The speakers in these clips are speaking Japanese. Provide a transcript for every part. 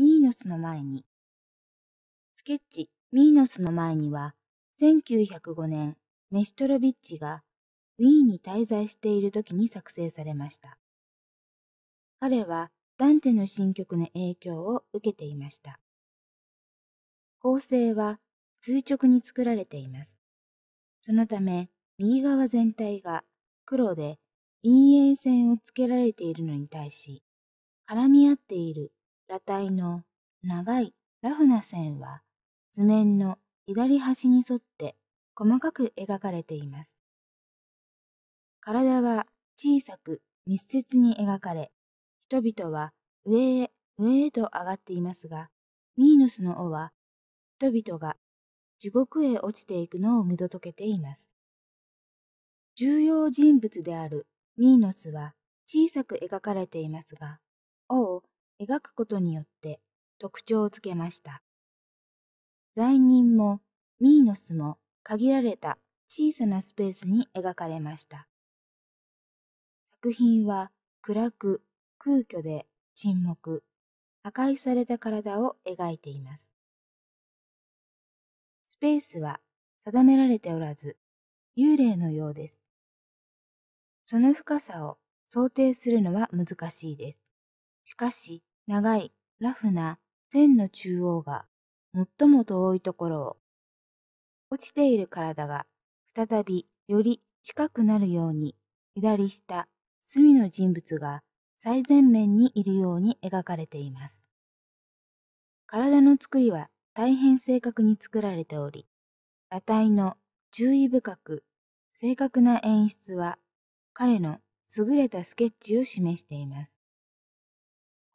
ミーノスの前に。スケッチ、ミーノスの前には、1905年、メシトロビッチがウィーンに滞在している時に作成されました。彼はダンテの新曲の影響を受けていました。構成は垂直に作られています。そのため、右側全体が黒で陰影線をつけられているのに対し、絡み合っている裸体の長いラフな線は図面の左端に沿って細かく描かれています。体は小さく密接に描かれ、人々は上へ上へと上がっていますが、ミーノスの尾は人々が地獄へ落ちていくのを見届けています。重要人物であるミーノスは小さく描かれていますが、尾を描くことによって特徴をつけました。罪人もミーノスも限られた小さなスペースに描かれました。作品は暗く空虚で沈黙、破壊された体を描いています。スペースは定められておらず、幽霊のようです。その深さを想定するのは難しいです。しかし、長い、ラフな線の中央が最も遠いところを、落ちている体が再びより近くなるように、左下、隅の人物が最前面にいるように描かれています。体の作りは大変正確に作られており、裸体の注意深く正確な演出は彼の優れたスケッチを示しています。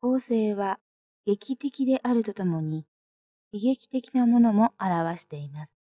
構成は劇的であるとともに、悲劇的なものも表しています。